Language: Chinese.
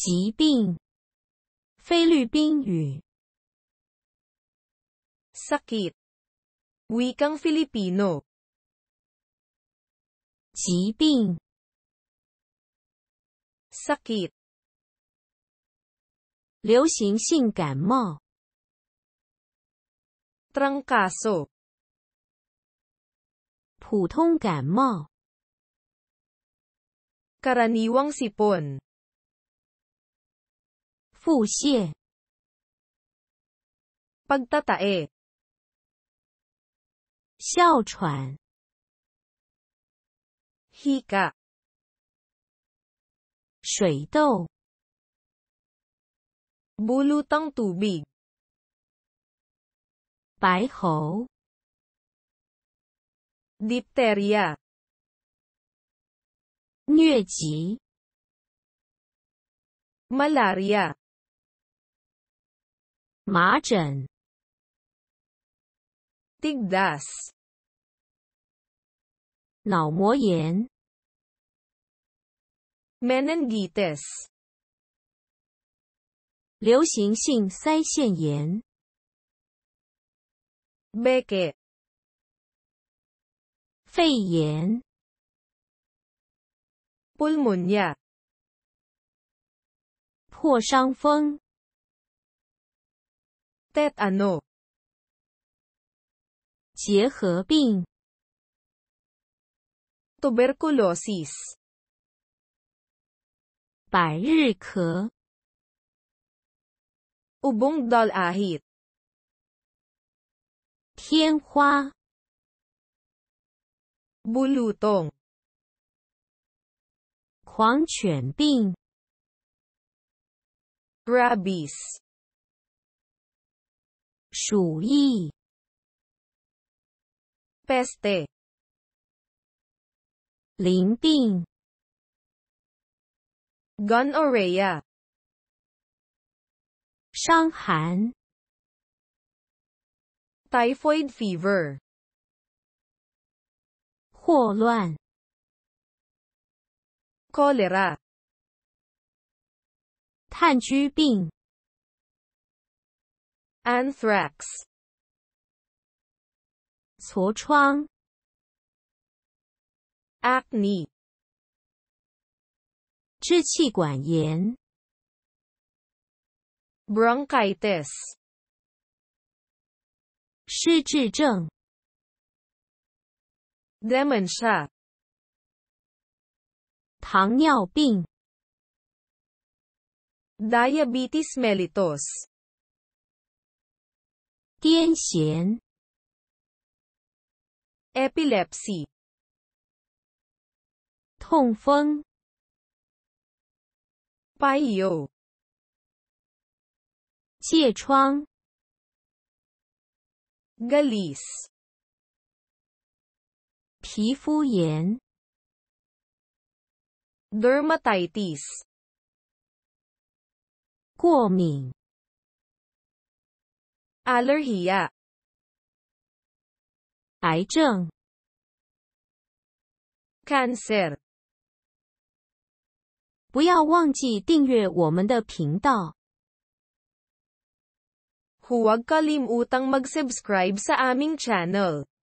疾病，菲律宾语，sakit，wekang Filipino，疾病，sakit，流行性感冒，tengkaso，普通感冒，karaniwang s i p o n 腹泻，百搭搭诶，哮喘，hika，水痘，bulutang tubig，排号，diptheria，疟疾，malaria。麻疹 d i n g u s 脑膜炎，meningitis，流行性腮腺炎，bake，肺炎 p u l m o n i a 破伤风。tetano 结核病，tuberculosis，百日咳，ubung dal ahit，天花，bulutong，狂犬病，rabies。鼠疫，pest，淋病，gonorrhea，伤寒，typhoid fever，霍乱，cholera，炭疽病。Anthrax，痤疮，Acne，支气管炎，Bronchitis，失智症，Dementia，糖尿病，Diabetes Mellitus。癫痫，epilepsy，痛风 b i o u 疥疮，gallic，皮肤炎，dermatitis，过敏。Allergia. 癌症 Cancer. 不要忘记订阅我们的频道。Huwag kalimutang mag-subscribe sa aming channel.